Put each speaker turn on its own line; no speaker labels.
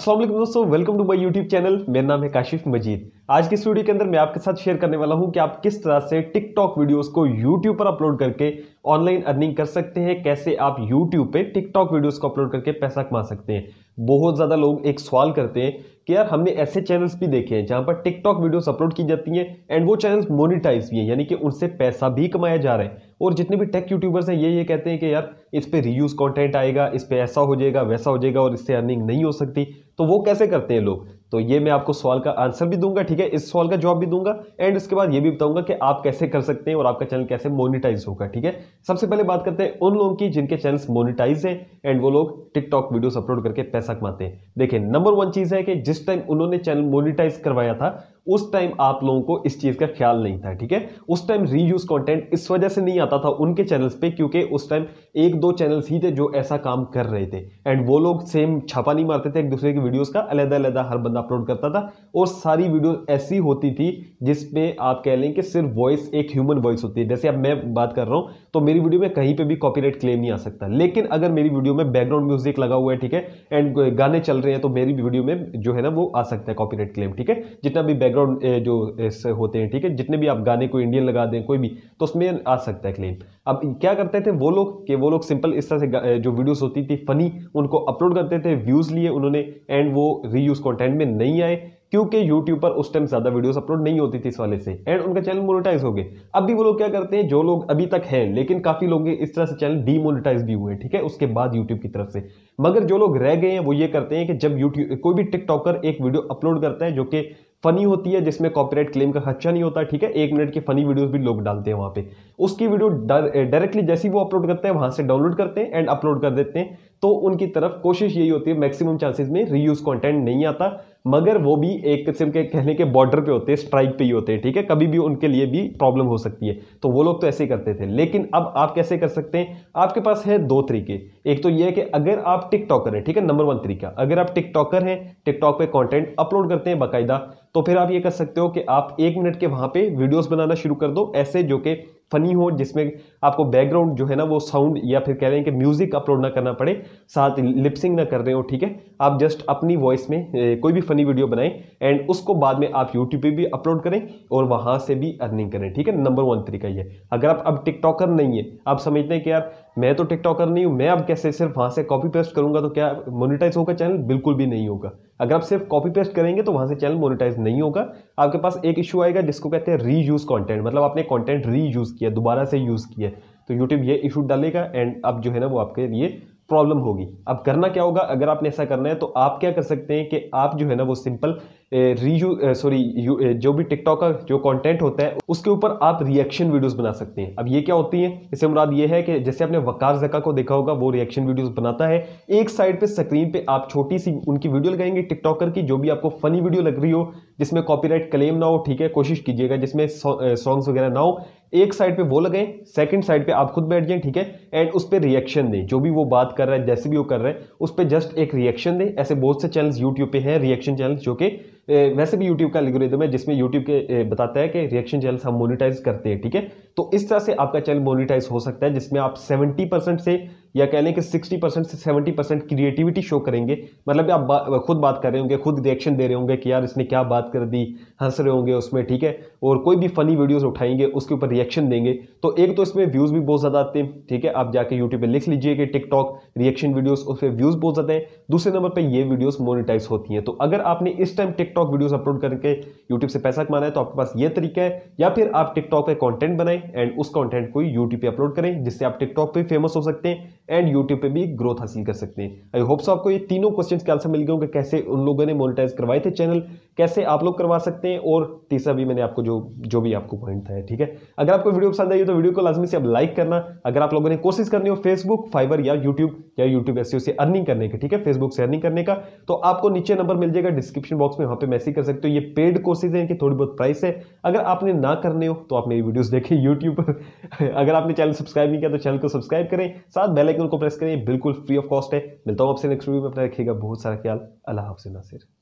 असलम दोस्तों welcome to my YouTube channel मेरा नाम है काशिफ मजीद आज की इस वीडियो के अंदर मैं आपके साथ शेयर करने वाला हूं कि आप किस तरह से टिकटॉक वीडियोस को यूट्यूब पर अपलोड करके ऑनलाइन अर्निंग कर सकते हैं कैसे आप यूट्यूब पे टिकटॉक वीडियोस को अपलोड करके पैसा कमा सकते हैं बहुत ज़्यादा लोग एक सवाल करते हैं कि यार हमने ऐसे चैनल्स भी देखे हैं जहाँ पर टिकटॉक वीडियोज़ अपलोड की जाती हैं एंड वो चैनल्स मोनिटाइज भी हैं यानी कि उनसे पैसा भी कमाया जा रहा है और जितने भी टेक यूट्यूबर्स हैं ये ये कहते हैं कि यार इस पर रीयूज़ कॉन्टेंट आएगा इस पर ऐसा हो जाएगा वैसा हो जाएगा और इससे अर्निंग नहीं हो सकती तो वो कैसे करते हैं लोग तो ये मैं आपको सवाल का आंसर भी दूंगा ठीक है इस सवाल का जवाब भी दूंगा एंड उसके बाद ये भी बताऊंगा कि आप कैसे कर सकते हैं और आपका चैनल कैसे मोनिटाइज होगा ठीक है सबसे पहले बात करते हैं उन लोगों की जिनके चैनल्स मोनिटाइज हैं एंड वो लोग टिकटॉक वीडियोस अपलोड करके पैसा कमाते हैं देखिए नंबर वन चीज़ है कि जिस टाइम उन्होंने चैनल मोनिटाइज करवाया था उस टाइम आप लोगों को इस चीज़ का ख्याल नहीं था ठीक है उस टाइम रीयूज कंटेंट इस वजह से नहीं आता था उनके चैनल्स पे क्योंकि उस टाइम एक दो चैनल्स ही थे जो ऐसा काम कर रहे थे एंड वो लोग सेम छापा नहीं मारते थे एक दूसरे की वीडियोस का अलहदा अलहदा हर बंदा अपलोड करता था और सारी वीडियो ऐसी होती थी जिसमें आप कह लें कि सिर्फ वॉइस एक ह्यूमन वॉइस होती है जैसे अब मैं बात कर रहा हूं तो मेरी वीडियो में कहीं पर भी कॉपी क्लेम नहीं आ सकता लेकिन अगर मेरी वीडियो में बैकग्राउंड म्यूजिक लगा हुआ है ठीक है एंड गाने चल रहे हैं तो मेरी वीडियो में जो है ना वो आ सकता है कॉपी क्लेम ठीक है जितना भी बैकग्राउंड जो इससे होते हैं ठीक है जितने भी आप गाने को इंडियन लगा दें कोई भी तो उसमें आ सकता है क्लेम अब क्या करते थे वो लोग कि वो लोग सिंपल इस तरह से जो वीडियोस होती थी फनी उनको अपलोड करते थे व्यूज़ लिए उन्होंने एंड वो रीयूज़ कंटेंट में नहीं आए क्योंकि YouTube पर उस टाइम ज़्यादा वीडियोस अपलोड नहीं होती थी इस वाले से एंड उनका चैनल मोनेटाइज हो गए अब भी वो लोग क्या करते हैं जो लोग अभी तक हैं लेकिन काफ़ी लोग इस तरह से चैनल डीमोनेटाइज भी हुए ठीक है उसके बाद YouTube की तरफ से मगर जो लोग रह गए हैं वो ये करते हैं कि जब यूट्यूब कोई भी टिकटॉकर एक वीडियो अपलोड करता है जो कि फनी होती है जिसमें कॉपीराइट क्लेम का खर्चा नहीं होता ठीक है एक मिनट की फनी वीडियोस भी लोग डालते हैं वहाँ पे उसकी वीडियो डायरेक्टली जैसे ही वो अपलोड करते हैं वहाँ से डाउनलोड करते हैं एंड अपलोड कर देते हैं तो उनकी तरफ कोशिश यही होती है मैक्सिमम चांसेस में रीयूज कंटेंट नहीं आता मगर वो भी एक किस्म के कहने के बॉर्डर पे होते हैं स्ट्राइक पे ही होते हैं ठीक है कभी भी उनके लिए भी प्रॉब्लम हो सकती है तो वो लोग तो ऐसे ही करते थे लेकिन अब आप कैसे कर सकते हैं आपके पास है दो तरीके एक तो ये है कि अगर आप टिकटॉकर हैं ठीक है नंबर वन तरीका अगर आप टिकटॉकर हैं टिकटॉक पर कॉन्टेंट अपलोड करते हैं बाकायदा तो फिर आप ये कर सकते हो कि आप एक मिनट के वहाँ पे वीडियोस बनाना शुरू कर दो ऐसे जो कि फनी हो जिसमें आपको बैकग्राउंड जो है ना वो साउंड या फिर कह रहे हैं कि म्यूज़िक अपलोड ना करना पड़े साथ लिपसिंग ना कर रहे हो ठीक है आप जस्ट अपनी वॉइस में कोई भी फनी वीडियो बनाएं एंड उसको बाद में आप यूट्यूब पे भी अपलोड करें और वहाँ से भी अर्निंग करें ठीक है नंबर वन तरीका ये अगर आप अब टिकटॉकर नहीं है आप समझते हैं कि यार मैं तो टिकटॉकर नहीं हूँ मैं अब कैसे सिर्फ वहाँ से कॉपी पेस्ट करूँगा तो क्या मोनिटाइज होगा चैनल बिल्कुल भी नहीं होगा अगर आप सिर्फ कॉपी पेस्ट करेंगे तो वहाँ से चैनल मोनिटाइज नहीं होगा आपके पास एक इशू आएगा जिसको कहते हैं री यूज़ कॉन्टेंट मतलब आपने कॉन्टेंट री यूज़ किया दोबारा से यूज़ किया तो यूट्यूब ये इशू डालेगा एंड अब जो है ना वो आपके लिए प्रॉब्लम होगी अब करना क्या होगा अगर आपने ऐसा करना है तो आप क्या कर सकते हैं कि आप जो है ना वो सिंपल रीयू सॉरी जो भी टिकटॉक का जो कंटेंट होता है उसके ऊपर आप रिएक्शन वीडियोस बना सकते हैं अब ये क्या होती है इससे मुराद ये है कि जैसे आपने वकार जका को देखा होगा वो रिएक्शन वीडियोस बनाता है एक साइड पे स्क्रीन पे आप छोटी सी उनकी वीडियो लगाएंगे टिकटॉकर की जो भी आपको फनी वीडियो लग रही हो जिसमें कॉपीराइट क्लेम ना हो ठीक है कोशिश कीजिएगा जिसमें सॉन्ग्स वगैरह ना हो एक साइड पे वो लगाएं सेकंड साइड पे आप खुद बैठ जाएं ठीक है एंड उस पर रिएक्शन दें जो भी वो बात कर रहा है जैसे भी वो कर रहे हैं उस पर जस्ट एक रिएक्शन दें ऐसे बहुत से चैनल्स यूट्यूब पे हैं रिएक्शन चैनल्स जो कि वैसे भी यूट्यूब का एल्गोरिदम है जिसमें यूट्यूब के बताता है कि रिएक्शन चैनल्स हम मोनिटाइज करते हैं ठीक है तो इस तरह से आपका चैनल मोनिटाइज हो सकता है जिसमें आप सेवेंटी से या कह लें कि 60 परसेंट से 70 परसेंट क्रिएटिविटी शो करेंगे मतलब आप बा, खुद बात कर रहे होंगे खुद रिएक्शन दे रहे होंगे कि यार इसने क्या बात कर दी हंस रहे होंगे उसमें ठीक है और कोई भी फ़नी वीडियोज़ उठाएंगे उसके ऊपर रिएक्शन देंगे तो एक तो इसमें व्यूज़ भी बहुत ज़्यादा आते हैं ठीक है आप जाके यूट्यूब पर लिख लीजिए कि टिकटॉक रिएक्शन वीडियोज़ उस पर व्यूज़ बहुत ज़्यादा हैं दूसरे नंबर पर ये वीडियोज़ मोनिटाइज होती हैं तो अगर आपने इस टाइम टिकटॉक वीडियोज़ अपलोड करके यूट्यूब से पैसा कमाना है तो आपके पास ये तरीका है या फिर आप टिकटॉक पर कॉन्टेंट बनाएं एंड उस कॉन्टेंट को यूट्यूब पर अपलोड करें जिससे आप टिकटॉक पर फेमस हो सकते हैं एंड यूट्यूब पे भी ग्रोथ हासिल कर सकते हैं आई होप सो आपको ये तीनों क्वेश्चन के आंसर मिल गए होंगे कैसे उन लोगों ने मोनिटाइज करवाए थे चैनल कैसे आप लोग करवा सकते हैं और तीसरा भी मैंने आपको जो जो भी आपको पॉइंट था ठीक है अगर आपको वीडियो पसंद आई तो वीडियो को लाजमी से अब लाइक करना अगर आप लोगों ने कोशिश करनी हो फेसबुक फाइबर या यूट्यूब या यूट्यूब एस से अर्निंग करने की ठीक है फेसबुक से अर्निंग करने का तो आपको नीचे नंबर मिल जाएगा डिस्क्रिप्शन बॉक्स में वहाँ पर मैसेज कर सकते हो ये पेड कोर्सेज हैं कि थोड़ी बहुत प्राइस है अगर आपने ना करने हो तो आप मेरी वीडियोज़ देखें यूट्यूब पर अगर आपने चैनल सब्सक्राइब नहीं किया तो चैनल को सब्सक्राइब करें साथ बेलाइकन को प्रेस करें बिल्कुल फ्री ऑफ कॉस्ट है मिलता हूँ आपसे नेक्स्ट वीडियो में अपना रखिएगा बहुत सारा ख्याल अल्लाह हाफि नासिर